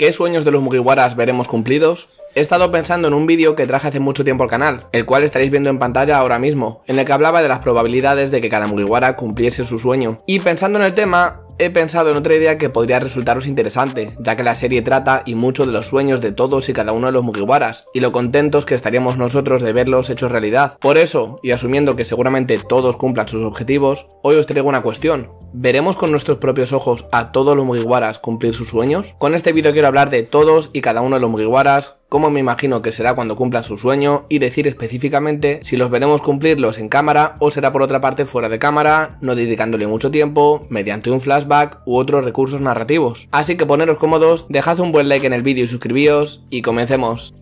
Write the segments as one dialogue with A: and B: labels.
A: ¿Qué sueños de los Mugiwaras veremos cumplidos? He estado pensando en un vídeo que traje hace mucho tiempo al canal, el cual estaréis viendo en pantalla ahora mismo, en el que hablaba de las probabilidades de que cada Mugiwara cumpliese su sueño. Y pensando en el tema, he pensado en otra idea que podría resultaros interesante, ya que la serie trata y mucho de los sueños de todos y cada uno de los Mugiwaras, y lo contentos que estaríamos nosotros de verlos hechos realidad. Por eso, y asumiendo que seguramente todos cumplan sus objetivos, hoy os traigo una cuestión. ¿Veremos con nuestros propios ojos a todos los Mugiwaras cumplir sus sueños? Con este vídeo quiero hablar de todos y cada uno de los Mugiwaras, como me imagino que será cuando cumplan su sueño, y decir específicamente si los veremos cumplirlos en cámara o será por otra parte fuera de cámara, no dedicándole mucho tiempo, mediante un flashback u otros recursos narrativos. Así que poneros cómodos, dejad un buen like en el vídeo y suscribíos, y comencemos.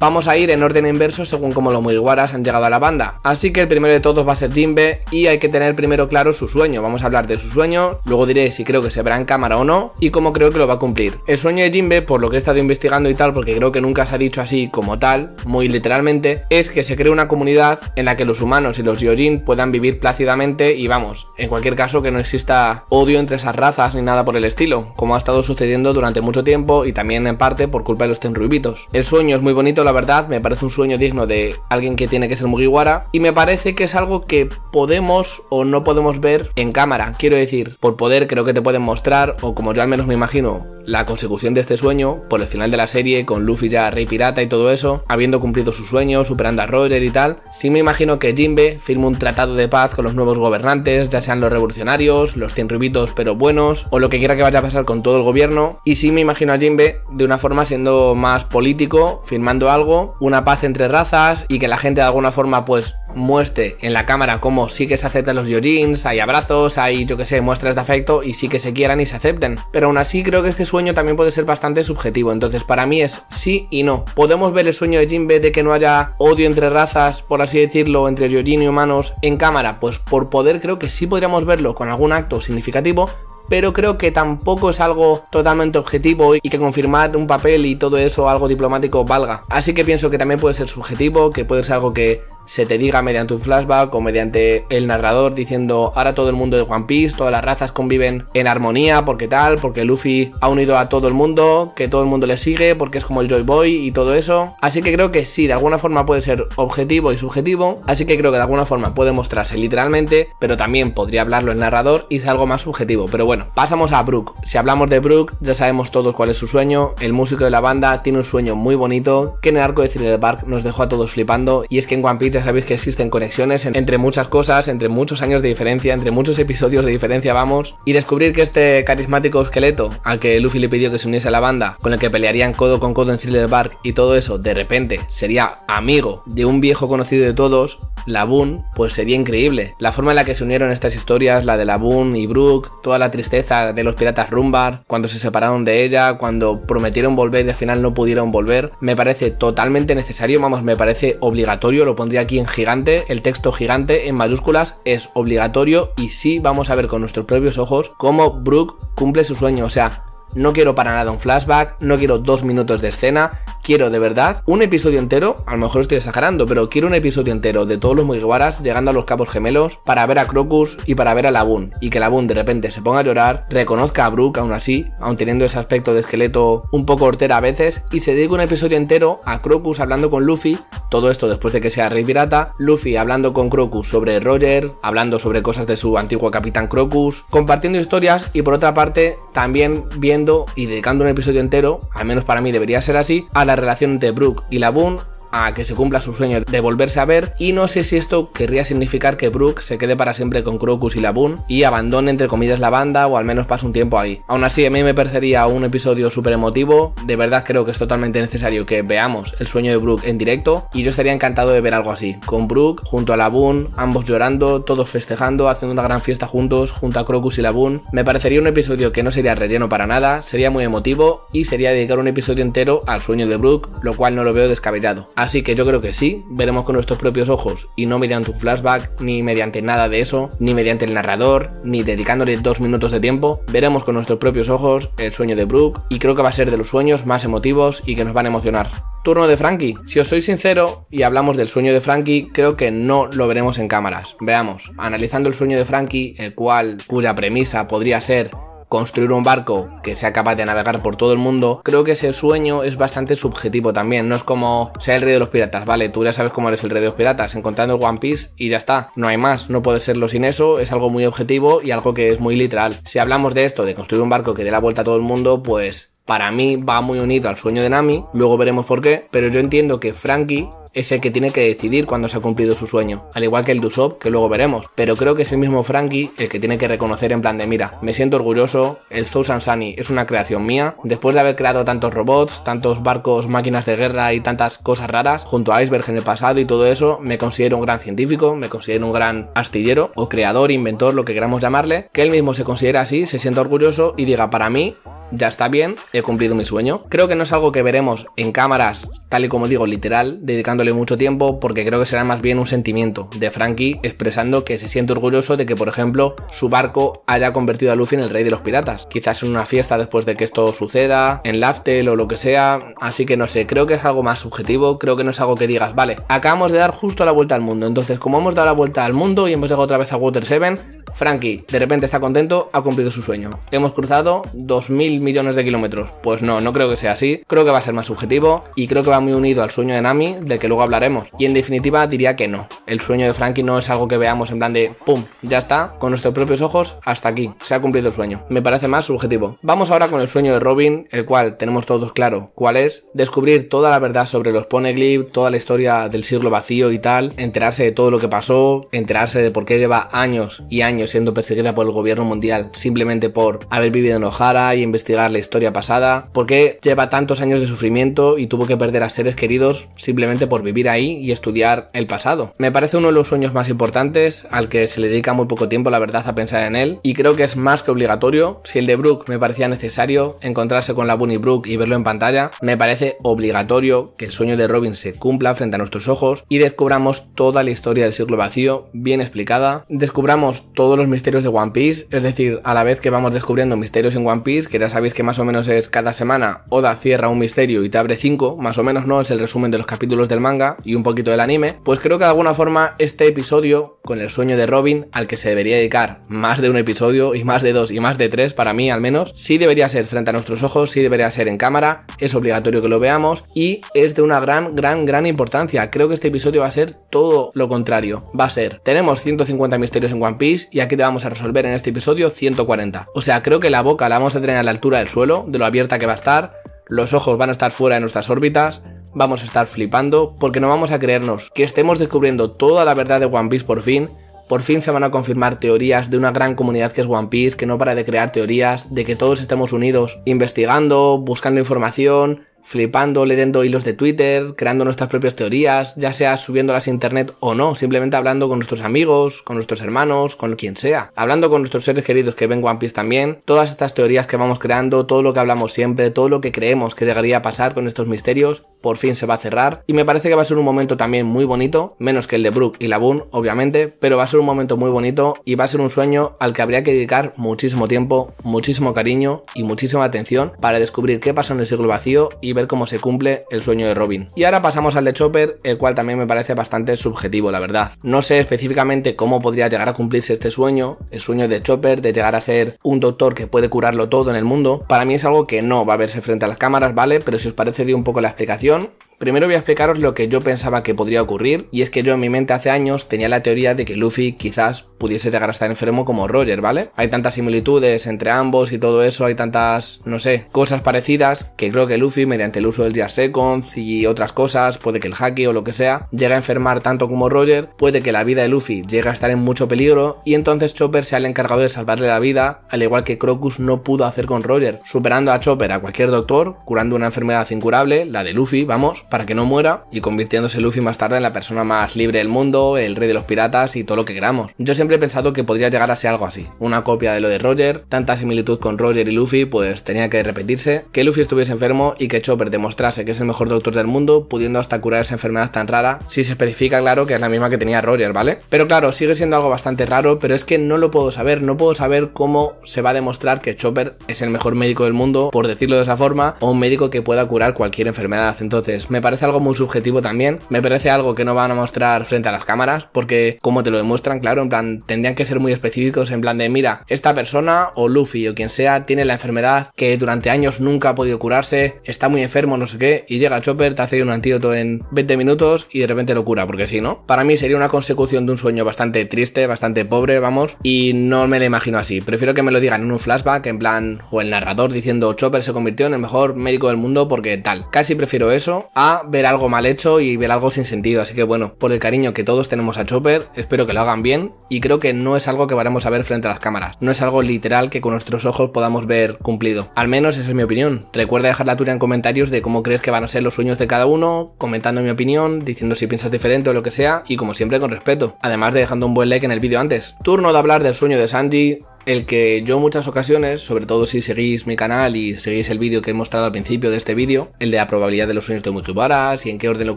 A: Vamos a ir en orden inverso según como los Mugiwaras han llegado a la banda. Así que el primero de todos va a ser Jinbe y hay que tener primero claro su sueño. Vamos a hablar de su sueño, luego diré si creo que se verá en cámara o no y cómo creo que lo va a cumplir. El sueño de Jinbe, por lo que he estado investigando y tal, porque creo que nunca se ha dicho así como tal, muy literalmente, es que se cree una comunidad en la que los humanos y los yojin puedan vivir plácidamente y vamos, en cualquier caso que no exista odio entre esas razas ni nada por el estilo, como ha estado sucediendo durante mucho tiempo y también en parte por culpa de los tenruibitos. El sueño es muy bonito, la verdad, me parece un sueño digno de alguien que tiene que ser Mugiwara y me parece que es algo que podemos o no podemos ver en cámara. Quiero decir, por poder creo que te pueden mostrar, o como yo al menos me imagino, la consecución de este sueño por el final de la serie, con Luffy ya rey pirata y todo eso, habiendo cumplido su sueño, superando a Roger y tal, sí me imagino que Jinbe firme un tratado de paz con los nuevos gobernantes, ya sean los revolucionarios, los rubitos pero buenos, o lo que quiera que vaya a pasar con todo el gobierno, y sí me imagino a Jinbe de una forma siendo más político, firmando algo, una paz entre razas y que la gente de alguna forma pues muestre en la cámara cómo sí que se aceptan los yojins, hay abrazos, hay yo que sé, muestras de afecto y sí que se quieran y se acepten. Pero aún así creo que este sueño también puede ser bastante subjetivo, entonces para mí es sí y no. Podemos ver el sueño de Jinbe de que no haya odio entre razas, por así decirlo, entre yojin y humanos en cámara, pues por poder creo que sí podríamos verlo con algún acto significativo, pero creo que tampoco es algo totalmente objetivo y que confirmar un papel y todo eso algo diplomático valga. Así que pienso que también puede ser subjetivo, que puede ser algo que se te diga mediante un flashback o mediante el narrador diciendo ahora todo el mundo de One Piece, todas las razas conviven en armonía, porque tal, porque Luffy ha unido a todo el mundo, que todo el mundo le sigue, porque es como el Joy Boy y todo eso. Así que creo que sí, de alguna forma puede ser objetivo y subjetivo, así que creo que de alguna forma puede mostrarse literalmente, pero también podría hablarlo el narrador y es algo más subjetivo. Pero bueno, pasamos a Brook Si hablamos de Brook, ya sabemos todos cuál es su sueño, el músico de la banda tiene un sueño muy bonito que en el arco de Thriller Park nos dejó a todos flipando y es que en One Piece sabéis que existen conexiones entre muchas cosas, entre muchos años de diferencia, entre muchos episodios de diferencia, vamos, y descubrir que este carismático esqueleto al que Luffy le pidió que se uniese a la banda, con el que pelearían codo con codo en Thriller Bark y todo eso, de repente sería amigo de un viejo conocido de todos, la Boon, pues sería increíble. La forma en la que se unieron estas historias, la de la Boon y Brooke, toda la tristeza de los piratas Rumbar, cuando se separaron de ella, cuando prometieron volver y al final no pudieron volver, me parece totalmente necesario, vamos, me parece obligatorio, lo pondría aquí en gigante, el texto gigante en mayúsculas es obligatorio y sí vamos a ver con nuestros propios ojos cómo Brooke cumple su sueño, o sea, no quiero para nada un flashback, no quiero dos minutos de escena, quiero de verdad un episodio entero, a lo mejor estoy exagerando, pero quiero un episodio entero de todos los Mugiwaras llegando a los Cabos gemelos para ver a Crocus y para ver a Laboon Y que Laboon de repente se ponga a llorar, reconozca a Brook aún así, aun teniendo ese aspecto de esqueleto un poco hortera a veces, y se dedique un episodio entero a Crocus hablando con Luffy, todo esto después de que sea Rey Pirata, Luffy hablando con Crocus sobre Roger, hablando sobre cosas de su antiguo capitán Crocus, compartiendo historias y por otra parte también viendo y dedicando un episodio entero, al menos para mí debería ser así, a la relación entre Brooke y Laboon a que se cumpla su sueño de volverse a ver y no sé si esto querría significar que Brooke se quede para siempre con Crocus y Laboon y abandone entre comillas la banda o al menos pase un tiempo ahí. Aún así a mí me parecería un episodio súper emotivo, de verdad creo que es totalmente necesario que veamos el sueño de Brooke en directo y yo estaría encantado de ver algo así, con Brooke junto a Laboon, ambos llorando, todos festejando, haciendo una gran fiesta juntos junto a Crocus y Laboon. Me parecería un episodio que no sería relleno para nada, sería muy emotivo y sería dedicar un episodio entero al sueño de Brooke, lo cual no lo veo descabellado. Así que yo creo que sí, veremos con nuestros propios ojos y no mediante un flashback, ni mediante nada de eso, ni mediante el narrador, ni dedicándole dos minutos de tiempo. Veremos con nuestros propios ojos el sueño de Brooke y creo que va a ser de los sueños más emotivos y que nos van a emocionar. Turno de Frankie. Si os soy sincero y hablamos del sueño de Frankie, creo que no lo veremos en cámaras. Veamos, analizando el sueño de Frankie, el cual cuya premisa podría ser construir un barco que sea capaz de navegar por todo el mundo, creo que ese sueño es bastante subjetivo también. No es como sea el rey de los piratas, vale, tú ya sabes cómo eres el rey de los piratas, encontrando el One Piece y ya está. No hay más, no puede serlo sin eso, es algo muy objetivo y algo que es muy literal. Si hablamos de esto, de construir un barco que dé la vuelta a todo el mundo, pues para mí va muy unido al sueño de Nami, luego veremos por qué, pero yo entiendo que Frankie es el que tiene que decidir cuando se ha cumplido su sueño, al igual que el Dusop, que luego veremos, pero creo que es el mismo Frankie el que tiene que reconocer en plan de mira, me siento orgulloso, el Thousand Sunny es una creación mía, después de haber creado tantos robots, tantos barcos, máquinas de guerra y tantas cosas raras, junto a Iceberg en el pasado y todo eso, me considero un gran científico, me considero un gran astillero o creador, inventor, lo que queramos llamarle, que él mismo se considera así, se sienta orgulloso y diga para mí ya está bien, he cumplido mi sueño. Creo que no es algo que veremos en cámaras, tal y como digo, literal, dedicándole mucho tiempo, porque creo que será más bien un sentimiento de Frankie expresando que se siente orgulloso de que, por ejemplo, su barco haya convertido a Luffy en el rey de los piratas. Quizás en una fiesta después de que esto suceda, en Laftel o lo que sea, así que no sé, creo que es algo más subjetivo, creo que no es algo que digas, vale, acabamos de dar justo la vuelta al mundo, entonces como hemos dado la vuelta al mundo y hemos llegado otra vez a Water 7, Frankie de repente está contento, ha cumplido su sueño. Hemos cruzado 2000 millones de kilómetros. Pues no, no creo que sea así. Creo que va a ser más subjetivo y creo que va muy unido al sueño de Nami, del que luego hablaremos. Y en definitiva diría que no. El sueño de Frankie no es algo que veamos en plan de ¡pum! Ya está, con nuestros propios ojos, hasta aquí. Se ha cumplido el sueño. Me parece más subjetivo. Vamos ahora con el sueño de Robin, el cual tenemos todos claro cuál es. Descubrir toda la verdad sobre los Poneglyph, toda la historia del siglo vacío y tal. Enterarse de todo lo que pasó, enterarse de por qué lleva años y años siendo perseguida por el gobierno mundial simplemente por haber vivido en Ojara y investigar la historia pasada, porque lleva tantos años de sufrimiento y tuvo que perder a seres queridos simplemente por vivir ahí y estudiar el pasado. Me parece uno de los sueños más importantes al que se le dedica muy poco tiempo, la verdad, a pensar en él y creo que es más que obligatorio. Si el de Brooke me parecía necesario encontrarse con la Bunny Brooke y verlo en pantalla, me parece obligatorio que el sueño de Robin se cumpla frente a nuestros ojos y descubramos toda la historia del siglo vacío bien explicada, descubramos todos los misterios de One Piece, es decir, a la vez que vamos descubriendo misterios en One Piece que era sabéis que más o menos es cada semana Oda cierra un misterio y te abre cinco, más o menos no, es el resumen de los capítulos del manga y un poquito del anime, pues creo que de alguna forma este episodio, con el sueño de Robin, al que se debería dedicar más de un episodio y más de dos y más de tres, para mí al menos, sí debería ser frente a nuestros ojos, sí debería ser en cámara, es obligatorio que lo veamos y es de una gran, gran, gran importancia. Creo que este episodio va a ser todo lo contrario. Va a ser, tenemos 150 misterios en One Piece y aquí te vamos a resolver en este episodio 140. O sea, creo que la boca la vamos a tener a la altura del suelo, de lo abierta que va a estar, los ojos van a estar fuera de nuestras órbitas, vamos a estar flipando, porque no vamos a creernos que estemos descubriendo toda la verdad de One Piece por fin, por fin se van a confirmar teorías de una gran comunidad que es One Piece, que no para de crear teorías, de que todos estemos unidos investigando, buscando información, flipando, leyendo hilos de Twitter, creando nuestras propias teorías, ya sea subiéndolas a internet o no, simplemente hablando con nuestros amigos, con nuestros hermanos, con quien sea, hablando con nuestros seres queridos que ven One Piece también, todas estas teorías que vamos creando, todo lo que hablamos siempre, todo lo que creemos que llegaría a pasar con estos misterios, por fin se va a cerrar y me parece que va a ser un momento también muy bonito, menos que el de Brooke y Laboon, obviamente, pero va a ser un momento muy bonito y va a ser un sueño al que habría que dedicar muchísimo tiempo, muchísimo cariño y muchísima atención para descubrir qué pasó en el siglo vacío y y ver cómo se cumple el sueño de Robin. Y ahora pasamos al de Chopper, el cual también me parece bastante subjetivo, la verdad. No sé específicamente cómo podría llegar a cumplirse este sueño, el sueño de Chopper de llegar a ser un doctor que puede curarlo todo en el mundo. Para mí es algo que no va a verse frente a las cámaras, ¿vale? Pero si os parece, di un poco la explicación Primero voy a explicaros lo que yo pensaba que podría ocurrir, y es que yo en mi mente hace años tenía la teoría de que Luffy quizás pudiese llegar a estar enfermo como Roger, ¿vale? Hay tantas similitudes entre ambos y todo eso, hay tantas, no sé, cosas parecidas, que creo que Luffy, mediante el uso del Jazz Seconds y otras cosas, puede que el Haki o lo que sea, llegue a enfermar tanto como Roger, puede que la vida de Luffy llegue a estar en mucho peligro, y entonces Chopper sea el encargado de salvarle la vida, al igual que Crocus no pudo hacer con Roger, superando a Chopper a cualquier doctor, curando una enfermedad incurable, la de Luffy, vamos, para que no muera y convirtiéndose Luffy más tarde en la persona más libre del mundo, el rey de los piratas y todo lo que queramos. Yo siempre he pensado que podría llegar a ser algo así, una copia de lo de Roger, tanta similitud con Roger y Luffy pues tenía que repetirse, que Luffy estuviese enfermo y que Chopper demostrase que es el mejor doctor del mundo pudiendo hasta curar esa enfermedad tan rara, si se especifica claro que es la misma que tenía Roger, ¿vale? Pero claro, sigue siendo algo bastante raro, pero es que no lo puedo saber, no puedo saber cómo se va a demostrar que Chopper es el mejor médico del mundo, por decirlo de esa forma, o un médico que pueda curar cualquier enfermedad. Entonces, me parece algo muy subjetivo también. Me parece algo que no van a mostrar frente a las cámaras, porque como te lo demuestran, claro, en plan, tendrían que ser muy específicos, en plan de, mira, esta persona o Luffy o quien sea tiene la enfermedad que durante años nunca ha podido curarse, está muy enfermo, no sé qué, y llega Chopper, te hace un antídoto en 20 minutos y de repente lo cura, porque si ¿no? Para mí sería una consecución de un sueño bastante triste, bastante pobre, vamos, y no me lo imagino así. Prefiero que me lo digan en un flashback, en plan, o el narrador diciendo Chopper se convirtió en el mejor médico del mundo porque tal. Casi prefiero eso a ver algo mal hecho y ver algo sin sentido. Así que bueno, por el cariño que todos tenemos a Chopper, espero que lo hagan bien y creo que no es algo que vayamos a ver frente a las cámaras. No es algo literal que con nuestros ojos podamos ver cumplido. Al menos esa es mi opinión. Recuerda dejar la tuya en comentarios de cómo crees que van a ser los sueños de cada uno, comentando mi opinión, diciendo si piensas diferente o lo que sea y como siempre con respeto. Además de dejando un buen like en el vídeo antes. Turno de hablar del sueño de Sanji, el que yo en muchas ocasiones, sobre todo si seguís mi canal y seguís el vídeo que he mostrado al principio de este vídeo, el de la probabilidad de los sueños de Mujibaras y en qué orden lo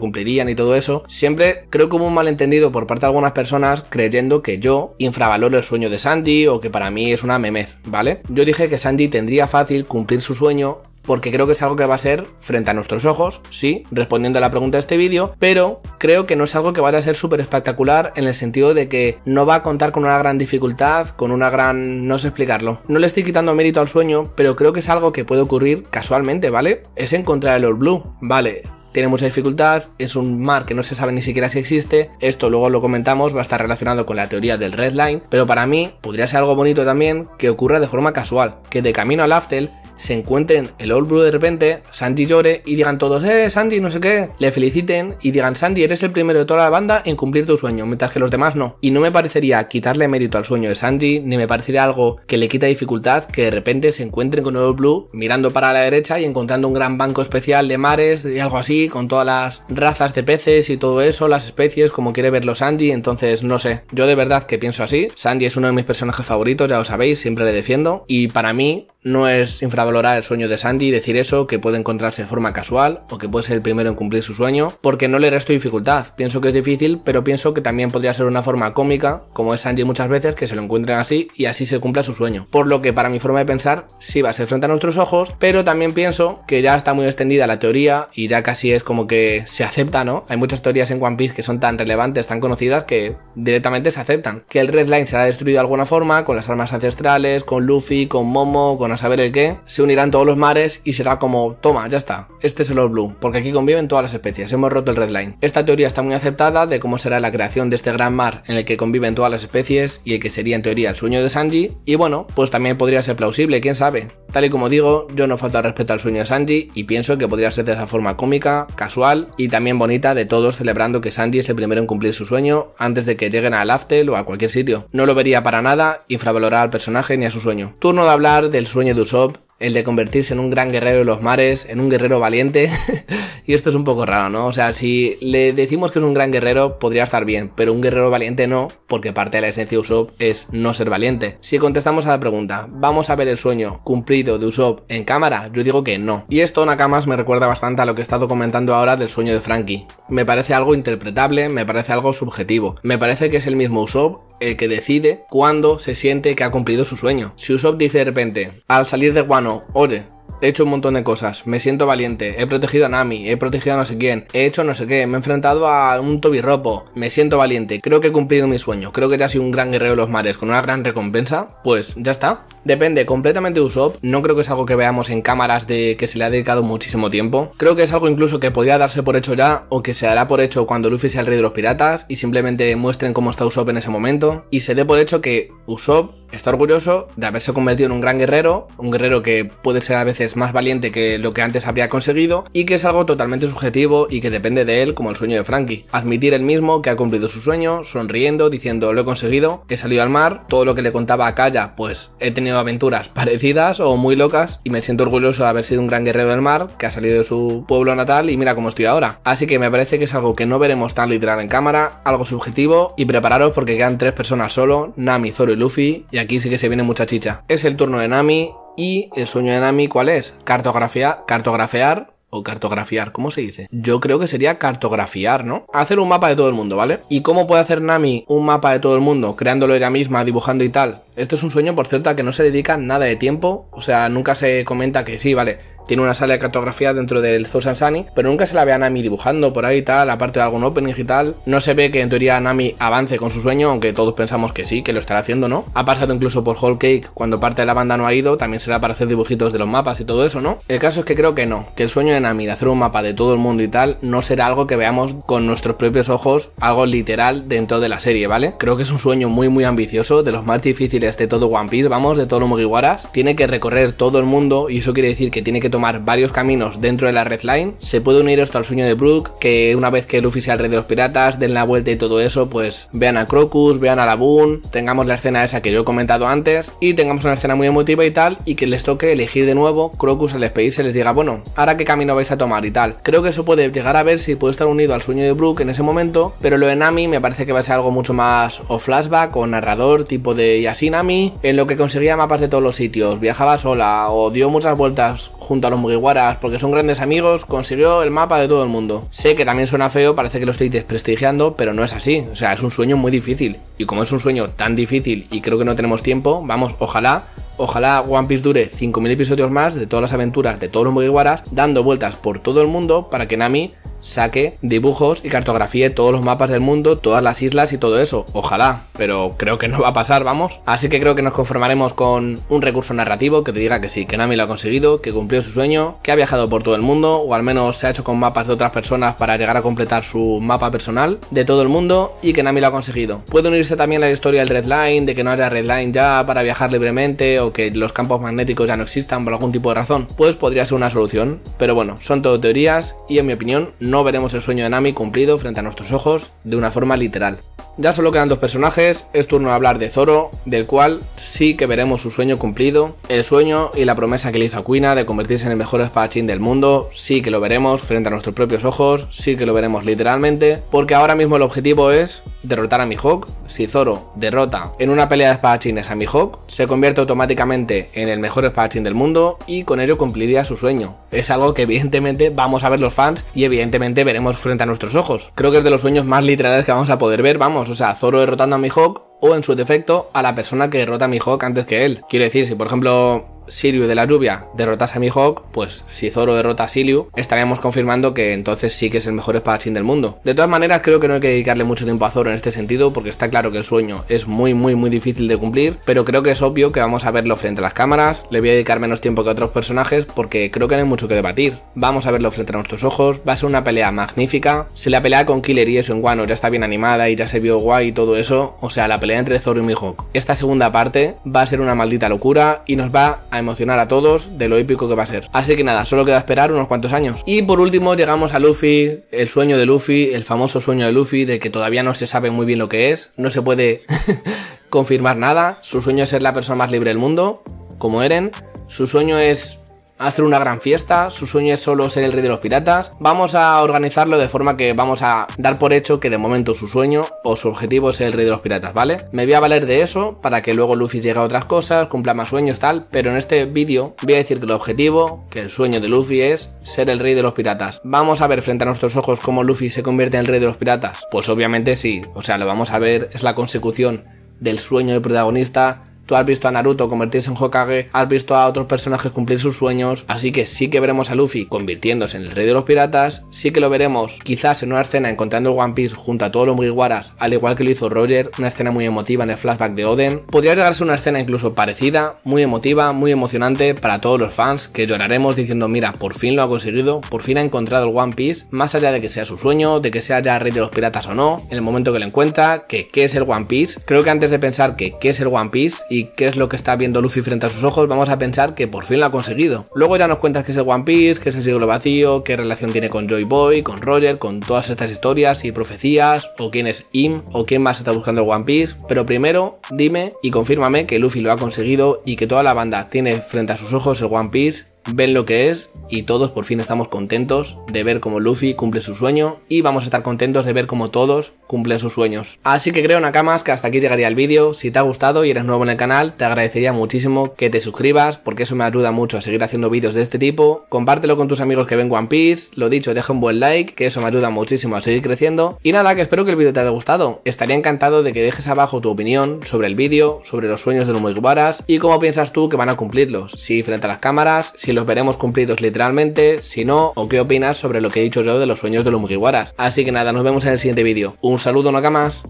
A: cumplirían y todo eso, siempre creo como un malentendido por parte de algunas personas creyendo que yo infravaloro el sueño de Sandy o que para mí es una memez, ¿vale? Yo dije que Sandy tendría fácil cumplir su sueño porque creo que es algo que va a ser frente a nuestros ojos, sí, respondiendo a la pregunta de este vídeo, pero creo que no es algo que vaya a ser súper espectacular en el sentido de que no va a contar con una gran dificultad, con una gran... no sé explicarlo. No le estoy quitando mérito al sueño, pero creo que es algo que puede ocurrir casualmente, ¿vale? Es encontrar el Old Blue, ¿vale? tiene mucha dificultad, es un mar que no se sabe ni siquiera si existe, esto luego lo comentamos, va a estar relacionado con la teoría del red line, pero para mí podría ser algo bonito también que ocurra de forma casual, que de camino al Aftel se encuentren el Old Blue de repente, Sandy llore y digan todos, eh, Sandy, no sé qué, le feliciten y digan, Sandy, eres el primero de toda la banda en cumplir tu sueño, mientras que los demás no. Y no me parecería quitarle mérito al sueño de Sandy, ni me parecería algo que le quita dificultad que de repente se encuentren con el Old Blue mirando para la derecha y encontrando un gran banco especial de mares y algo así, con todas las razas de peces y todo eso, las especies, como quiere verlo Sandy, entonces no sé. Yo de verdad que pienso así, Sandy es uno de mis personajes favoritos, ya lo sabéis, siempre le defiendo, y para mí no es infravalorar el sueño de Sandy decir eso, que puede encontrarse de forma casual o que puede ser el primero en cumplir su sueño, porque no le resto dificultad. Pienso que es difícil, pero pienso que también podría ser una forma cómica, como es Sandy muchas veces, que se lo encuentren así y así se cumpla su sueño. Por lo que para mi forma de pensar, sí va a ser frente a nuestros ojos, pero también pienso que ya está muy extendida la teoría y ya casi es como que se acepta, ¿no? Hay muchas teorías en One Piece que son tan relevantes, tan conocidas, que directamente se aceptan. Que el Red Line será destruido de alguna forma, con las armas ancestrales, con Luffy, con Momo, con a saber el qué, se unirán todos los mares y será como, toma, ya está, este es el Old Blue, porque aquí conviven todas las especies, hemos roto el Red Line. Esta teoría está muy aceptada de cómo será la creación de este gran mar en el que conviven todas las especies y el que sería en teoría el sueño de Sanji, y bueno, pues también podría ser plausible, quién sabe. Tal y como digo, yo no falta respeto al sueño de Sanji y pienso que podría ser de esa forma cómica, casual y también bonita de todos celebrando que Sanji es el primero en cumplir su sueño antes de que lleguen a Laftel o a cualquier sitio. No lo vería para nada infravalorar al personaje ni a su sueño. Turno de hablar del sueño vergonya do sob el de convertirse en un gran guerrero de los mares, en un guerrero valiente. y esto es un poco raro, ¿no? O sea, si le decimos que es un gran guerrero, podría estar bien, pero un guerrero valiente no, porque parte de la esencia de Usopp es no ser valiente. Si contestamos a la pregunta, ¿vamos a ver el sueño cumplido de Usopp en cámara? Yo digo que no. Y esto, Nakamas, me recuerda bastante a lo que he estado comentando ahora del sueño de Frankie. Me parece algo interpretable, me parece algo subjetivo. Me parece que es el mismo Usopp el que decide cuándo se siente que ha cumplido su sueño. Si Usopp dice de repente, al salir de Juan, oye, he hecho un montón de cosas, me siento valiente, he protegido a Nami, he protegido a no sé quién, he hecho no sé qué, me he enfrentado a un tobirropo, me siento valiente, creo que he cumplido mi sueño, creo que te ha sido un gran guerrero de los mares con una gran recompensa, pues ya está, Depende completamente de Usopp. No creo que es algo que veamos en cámaras de que se le ha dedicado muchísimo tiempo. Creo que es algo incluso que podría darse por hecho ya o que se dará por hecho cuando Luffy sea el rey de los piratas y simplemente muestren cómo está Usopp en ese momento. Y se dé por hecho que Usopp está orgulloso de haberse convertido en un gran guerrero, un guerrero que puede ser a veces más valiente que lo que antes había conseguido y que es algo totalmente subjetivo y que depende de él como el sueño de Frankie. Admitir él mismo que ha cumplido su sueño, sonriendo, diciendo lo he conseguido, he salido al mar, todo lo que le contaba a Kaya pues he tenido aventuras parecidas o muy locas y me siento orgulloso de haber sido un gran guerrero del mar que ha salido de su pueblo natal y mira cómo estoy ahora. Así que me parece que es algo que no veremos tan literal en cámara, algo subjetivo y prepararos porque quedan tres personas solo, Nami, Zoro y Luffy y aquí sí que se viene mucha chicha. Es el turno de Nami y el sueño de Nami ¿cuál es? Cartografía, cartografiar o cartografiar, ¿cómo se dice? Yo creo que sería cartografiar, ¿no? Hacer un mapa de todo el mundo, ¿vale? ¿Y cómo puede hacer Nami un mapa de todo el mundo? Creándolo ella misma, dibujando y tal. Esto es un sueño, por cierto, que no se dedica nada de tiempo. O sea, nunca se comenta que sí, vale tiene una sala de cartografía dentro del Zoo Sunny, pero nunca se la ve a Nami dibujando por ahí y tal, aparte de algún opening y tal. No se ve que en teoría Nami avance con su sueño, aunque todos pensamos que sí, que lo estará haciendo, ¿no? Ha pasado incluso por Whole Cake, cuando parte de la banda no ha ido, también será para hacer dibujitos de los mapas y todo eso, ¿no? El caso es que creo que no, que el sueño de Nami de hacer un mapa de todo el mundo y tal, no será algo que veamos con nuestros propios ojos, algo literal dentro de la serie, ¿vale? Creo que es un sueño muy, muy ambicioso, de los más difíciles de todo One Piece, vamos, de todos los Mugiwaras. Tiene que recorrer todo el mundo y eso quiere decir que tiene que tomar varios caminos dentro de la Red Line, se puede unir esto al sueño de Brook, que una vez que Luffy sea el rey de los piratas, den la vuelta y todo eso, pues vean a Crocus, vean a Laboon, tengamos la escena esa que yo he comentado antes, y tengamos una escena muy emotiva y tal, y que les toque elegir de nuevo, Crocus al despedirse, les diga, bueno, ahora qué camino vais a tomar y tal. Creo que eso puede llegar a ver si puede estar unido al sueño de Brook en ese momento, pero lo de Nami me parece que va a ser algo mucho más o flashback o narrador tipo de Yasinami, en lo que conseguía mapas de todos los sitios, viajaba sola o dio muchas vueltas junto a los Mugiwaras, porque son grandes amigos, consiguió el mapa de todo el mundo. Sé que también suena feo, parece que lo estoy desprestigiando, pero no es así. O sea, es un sueño muy difícil. Y como es un sueño tan difícil y creo que no tenemos tiempo, vamos, ojalá Ojalá One Piece dure 5.000 episodios más de todas las aventuras de todos los Mugiwaras, dando vueltas por todo el mundo para que Nami saque dibujos y cartografíe todos los mapas del mundo, todas las islas y todo eso. Ojalá, pero creo que no va a pasar, vamos. Así que creo que nos conformaremos con un recurso narrativo que te diga que sí, que Nami lo ha conseguido, que cumplió su sueño, que ha viajado por todo el mundo, o al menos se ha hecho con mapas de otras personas para llegar a completar su mapa personal de todo el mundo y que Nami lo ha conseguido. Puede unirse también a la historia del Red Line, de que no haya Red Line ya para viajar libremente que los campos magnéticos ya no existan por algún tipo de razón, pues podría ser una solución. Pero bueno, son todo teorías y en mi opinión no veremos el sueño de Nami cumplido frente a nuestros ojos de una forma literal. Ya solo quedan dos personajes, es turno de hablar de Zoro, del cual sí que veremos su sueño cumplido, el sueño y la promesa que le hizo a Quina de convertirse en el mejor espadachín del mundo, sí que lo veremos frente a nuestros propios ojos, sí que lo veremos literalmente, porque ahora mismo el objetivo es derrotar a Mihawk, si Zoro derrota en una pelea de espadachines a Mihawk, se convierte automáticamente en el mejor espadachín del mundo y con ello cumpliría su sueño. Es algo que evidentemente vamos a ver los fans y evidentemente veremos frente a nuestros ojos. Creo que es de los sueños más literales que vamos a poder ver, vamos, o sea, Zoro derrotando a Mihawk o en su defecto a la persona que derrota a Mihawk antes que él. Quiero decir, si por ejemplo Siriu de la lluvia derrotas a Mihawk, pues si Zoro derrota a Siriu, estaríamos confirmando que entonces sí que es el mejor espadachín del mundo. De todas maneras, creo que no hay que dedicarle mucho tiempo a Zoro en este sentido, porque está claro que el sueño es muy, muy, muy difícil de cumplir, pero creo que es obvio que vamos a verlo frente a las cámaras, le voy a dedicar menos tiempo que a otros personajes, porque creo que no hay mucho que debatir. Vamos a verlo frente a nuestros ojos, va a ser una pelea magnífica. Si la pelea con Killer y eso en Guano ya está bien animada y ya se vio guay y todo eso, o sea, la pelea entre Zoro y Mihawk, esta segunda parte va a ser una maldita locura y nos va a a emocionar a todos de lo épico que va a ser. Así que nada, solo queda esperar unos cuantos años. Y por último llegamos a Luffy, el sueño de Luffy, el famoso sueño de Luffy, de que todavía no se sabe muy bien lo que es, no se puede confirmar nada, su sueño es ser la persona más libre del mundo, como Eren, su sueño es hacer una gran fiesta, su sueño es solo ser el rey de los piratas, vamos a organizarlo de forma que vamos a dar por hecho que de momento su sueño o su objetivo es ser el rey de los piratas, ¿vale? Me voy a valer de eso para que luego Luffy llegue a otras cosas, cumpla más sueños, tal, pero en este vídeo voy a decir que el objetivo, que el sueño de Luffy es ser el rey de los piratas. Vamos a ver frente a nuestros ojos cómo Luffy se convierte en el rey de los piratas. Pues obviamente sí, o sea, lo vamos a ver, es la consecución del sueño del protagonista Tú has visto a Naruto convertirse en Hokage, has visto a otros personajes cumplir sus sueños, así que sí que veremos a Luffy convirtiéndose en el rey de los piratas, sí que lo veremos quizás en una escena encontrando el One Piece junto a todos los Mugiwaras, al igual que lo hizo Roger, una escena muy emotiva en el flashback de Oden. Podría llegarse una escena incluso parecida, muy emotiva, muy emocionante para todos los fans, que lloraremos diciendo, mira, por fin lo ha conseguido, por fin ha encontrado el One Piece, más allá de que sea su sueño, de que sea ya rey de los piratas o no, en el momento que lo encuentra, que qué es el One Piece. Creo que antes de pensar que qué es el One Piece, y qué es lo que está viendo Luffy frente a sus ojos, vamos a pensar que por fin lo ha conseguido. Luego ya nos cuentas que es el One Piece, qué es el siglo vacío, qué relación tiene con Joy Boy, con Roger, con todas estas historias y profecías, o quién es Im, o quién más está buscando el One Piece. Pero primero, dime y confírmame que Luffy lo ha conseguido y que toda la banda tiene frente a sus ojos el One Piece ven lo que es y todos por fin estamos contentos de ver cómo Luffy cumple su sueño y vamos a estar contentos de ver cómo todos cumplen sus sueños. Así que creo Nakamas que hasta aquí llegaría el vídeo, si te ha gustado y eres nuevo en el canal te agradecería muchísimo que te suscribas porque eso me ayuda mucho a seguir haciendo vídeos de este tipo, compártelo con tus amigos que ven One Piece, lo dicho deja un buen like que eso me ayuda muchísimo a seguir creciendo y nada que espero que el vídeo te haya gustado, estaría encantado de que dejes abajo tu opinión sobre el vídeo, sobre los sueños de los Mugiwaras y cómo piensas tú que van a cumplirlos, si frente a las cámaras, si los veremos cumplidos literalmente, si no, o qué opinas sobre lo que he dicho yo de los sueños de los Mugiwaras. Así que nada, nos vemos en el siguiente vídeo. Un saludo, Nakamas.